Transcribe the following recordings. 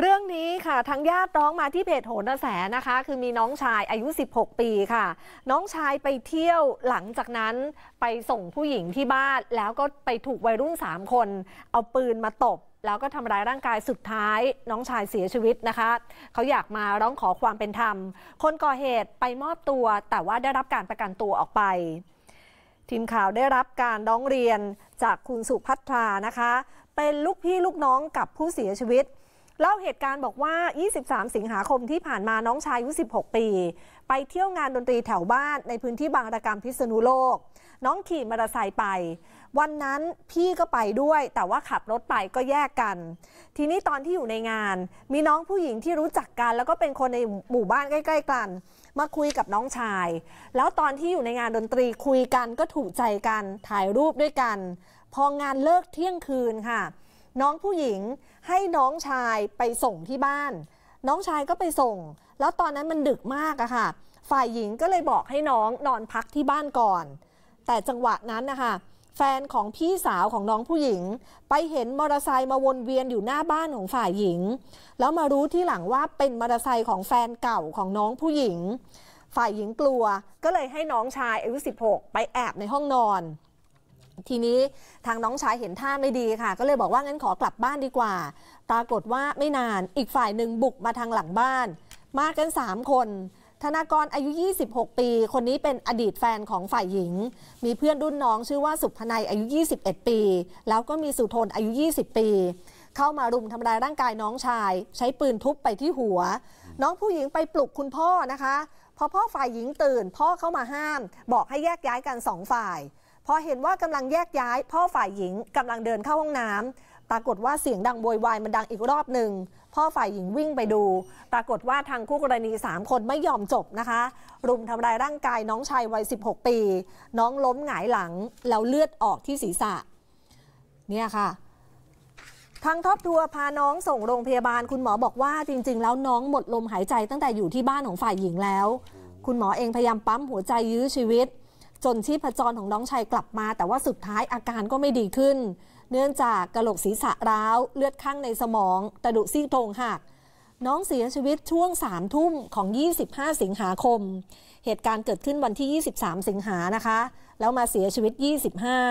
เรื่องนี้ค่ะทางญาติร้องมาที่เพจโหนกระแสนะคะ คือมีน้องชายอายุ 16 ปีค่ะ น้องชายไปเที่ยวหลังจากนั้น ไปส่งผู้หญิงที่บ้าน แล้วก็ไปถูกวัยรุ่น 3 คน เอาปืนมาตบ แล้วก็ทำร้ายร่างกายสุดท้ายน้องชายเสียชีวิตนะคะ เขาอยากมาร้องขอความเป็นธรรม คนก่อเหตุไปมอบตัว แต่ว่าได้รับการประกันตัวออกไป ทีมข่าวได้รับการร้องเรียนจากคุณสุพัทรานะคะ เป็นลูกพี่ลูกน้องกับผู้เสียชีวิตเล่าเหตุการณ์บอกว่า 23 สิงหาคมที่ผ่านมาน้องชายอายุ 16 ปี ไปเที่ยวงานดนตรีแถวบ้านในพื้นที่บางระกรรมพิษณุโลก น้องขี่มอเตอร์ไซค์ไป วันนั้นพี่ก็ไปด้วย แต่ว่าขับรถไปก็แยกกัน ทีนี้ตอนที่อยู่ในงาน มีน้องผู้หญิงที่รู้จักกันแล้วก็เป็นคนในหมู่บ้านใกล้ ๆ กัน มาคุยกับน้องชาย แล้วตอนที่อยู่ในงานดนตรีคุยกันก็ถูกใจกัน ถ่ายรูปด้วยกัน พองานเลิกเที่ยงคืนค่ะน้องผู้หญิงให้น้องชายไปส่งที่บ้าน น้องชายก็ไปส่ง แล้วตอนนั้นมันดึกมากอะค่ะ ฝ่ายหญิงก็เลยบอกให้น้องนอนพักที่บ้านก่อน แต่จังหวะนั้นนะคะแฟนของพี่สาวของน้องผู้หญิง ไปเห็นมอเตอร์ไซค์มาวนเวียนอยู่หน้าบ้านของฝ่ายหญิง แล้วมารู้ที่หลังว่าเป็นมอเตอร์ไซค์ของแฟนเก่าของน้องผู้หญิง ฝ่ายหญิงกลัวก็เลยให้น้องชายอายุ16ไปแอบในห้องนอนทีนี้ทางน้องชายเห็นท่าไม่ดีค่ะ ก็เลยบอกว่างั้นขอกลับบ้านดีกว่า ปรากฏว่าไม่นานอีกฝ่ายหนึ่งบุกมาทางหลังบ้านมากัน3คน ธนากรอายุ 26 ปี คนนี้เป็นอดีตแฟนของฝ่ายหญิง มีเพื่อนรุ่นน้องชื่อว่าสุพนัยอายุ 21 ปี แล้วก็มีสุทนอายุ 20 ปี เข้ามารุมทำร้ายร่างกายน้องชาย ใช้ปืนทุบไปที่หัว น้องผู้หญิงไปปลุกคุณพ่อนะคะพอพ่อฝ่ายหญิงตื่นพ่อเข้ามาห้ามบอกให้แยกย้ายกันสองฝ่ายพอเห็นว่ากำลังแยกย้าย พ่อฝ่ายหญิงกำลังเดินเข้าห้องน้ำ ปรากฏว่าเสียงดังโวยวายมันดังอีกรอบหนึ่ง พ่อฝ่ายหญิงวิ่งไปดู ปรากฏว่าทางคู่กรณี 3 คนไม่ยอมจบนะคะ รุมทำร้ายร่างกายน้องชายวัย 16 ปี น้องล้มหงายหลัง แล้วเลือดออกที่ศีรษะ เนี่ยค่ะ ทางครอบครัวพาน้องส่งโรงพยาบาล คุณหมอบอกว่าจริง ๆ แล้วน้องหมดลมหายใจ ตั้งแต่อยู่ที่บ้านของฝ่ายหญิงแล้ว คุณหมอเองพยายามปั๊มหัวใจยื้อชีวิตจนชีพจรของน้องชายกลับมา แต่ว่าสุดท้ายอาการก็ไม่ดีขึ้น เนื่องจากกระโหลกศีรษะร้าว เลือดข้างในสมองกระดูกซี่โครงหักน้องเสียชีวิตช่วงสามทุ่มของ 25 สิงหาคม เหตุการณ์เกิดขึ้นวันที่ 23 สิงหานะคะ แล้วมาเสียชีวิต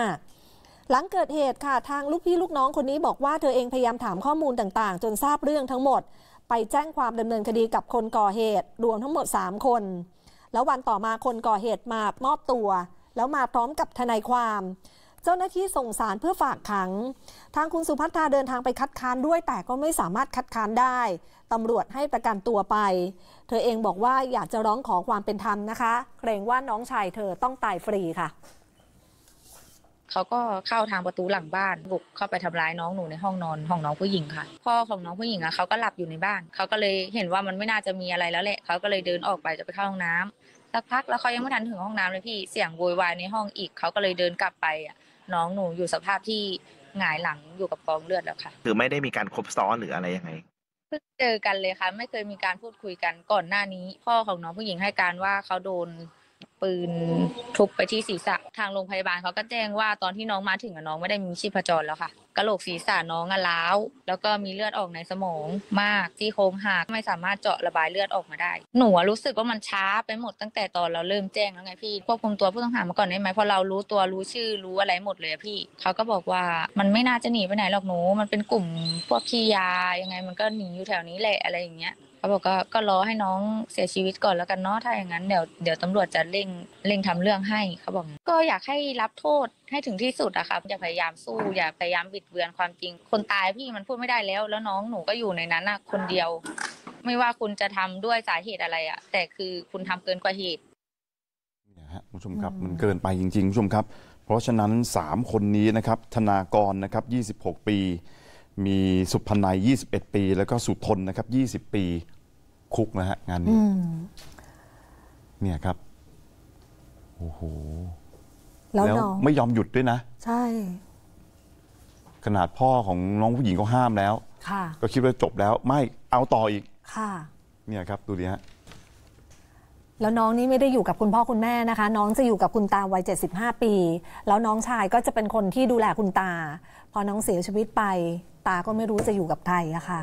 25 หลังเกิดเหตุค่ะทางลูกพี่ลูกน้องคนนี้บอกว่าเธอเองพยายามถามข้อมูลต่างๆ จนทราบเรื่องทั้งหมด ไปแจ้งความดำเนินคดีกับคนก่อเหตุรวมทั้งหมด 3 คนแล้ววันต่อมาคนก่อเหตุมามอบตัว แล้วมาพร้อมกับทนายความ เจ้าหน้าที่ส่งสารเพื่อฝากขัง ทางคุณสุพัฒนาเดินทางไปคัดค้านด้วยแต่ก็ไม่สามารถคัดค้านได้ ตำรวจให้ประกันตัวไป เธอเองบอกว่าอยากจะร้องขอความเป็นธรรมนะคะเกรงว่าน้องชายเธอต้องตายฟรีค่ะเขาก็เข้าทางประตูหลังบ้าน บุกเข้าไปทำร้ายน้องหนูในห้องนอนของน้องผู้หญิงค่ะพ่อของน้องผู้หญิงอ่ะเขาก็หลับอยู่ในบ้านเขาก็เลยเห็นว่ามันไม่น่าจะมีอะไรแล้วแหละเขาก็เลยเดินออกไปจะไปเข้าห้องน้ำสักพักแล้วเขายังไม่ทันถึงห้องน้ำเลยพี่เสียงโวยวายในห้องอีกเขาก็เลยเดินกลับไปอ่ะน้องหนูอยู่สภาพที่หงายหลังอยู่กับกองเลือดแล้วค่ะคือไม่ได้มีการคบซ้อนหรืออะไรยังไงเพิ่งเจอกันเลยค่ะไม่เคยมีการพูดคุยกันก่อนหน้านี้ พ่อของน้องผู้หญิงให้การว่าเขาโดนปืนทุบไปที่ศีรษะทางโรงพยาบาลเขาก็แจ้งว่าตอนที่น้องมาถึงน้องไม่ได้มีชีพจรแล้วค่ะกระโหลกศีรษะน้องอะล้าวแล้วก็มีเลือดออกในสมองมากที่โค้งหักไม่สามารถเจาะระบายเลือดออกมาได้ หนูรู้สึกว่ามันช้าไปหมด ตั้งแต่ตอนเราเริ่มแจ้งแล้วไงพี่ควบคุมตัวผู้ต้องหามาก่อนได้ไหมเพราะเรารู้ตัวรู้ชื่อรู้อะไรหมดเลยพี่เขาก็บอกว่ามันไม่น่าจะหนีไปไหนหรอกหนู มันเป็นกลุ่มพวกขี้ยายังไง มันก็หนีอยู่แถวนี้แหละอะไรอย่างเงี้ยเขาบอกว่าก็รอให้น้องเสียชีวิตก่อนแล้วกันเนาะ ถ้าอย่างนั้นเดี๋ยวเดี๋ยวตำรวจจะเร่งเร่งทำเรื่องให้เขาบอก ก็อยากให้รับโทษให้ถึงที่สุดอะครับ อย่าพยายามสู้ อย่าพยายามบิดเบือนความจริง คนตายพี่มันพูดไม่ได้แล้ว แล้วน้องหนูก็อยู่ในนั้นอะคนเดียว ไม่ว่าคุณจะทำด้วยสาเหตุอะไรอะแต่คือคุณทำเกินกว่าเหตุเนี่ยฮะคุณผู้ชมครับมันเกินไปจริงๆคุณผู้ชมครับ เพราะฉะนั้น 3คนนี้นะครับ ธนากรนะครับ 26 ปีมีสุพนัย21ปี แล้วก็สุทนนะครับ20 ปี คุกนะฮะ งานนี้เนี่ยครับโอ้โห แล้วลวไม่ยอมหยุดด้วยนะใช่ ขนาดพ่อของน้องผู้หญิงก็ห้ามแล้วก็คิดว่าจบแล้วไม่เอาต่ออีก ค่ะ เนี่ยครับ ดูดิฮะแล้วน้องนี่ไม่ได้อยู่กับคุณพ่อคุณแม่นะคะ น้องจะอยู่กับคุณตาวัย75 ปี แล้วน้องชายก็จะเป็นคนที่ดูแลคุณตา พอน้องเสียชีวิตไปตาก็ไม่รู้จะอยู่กับใครอะค่ะ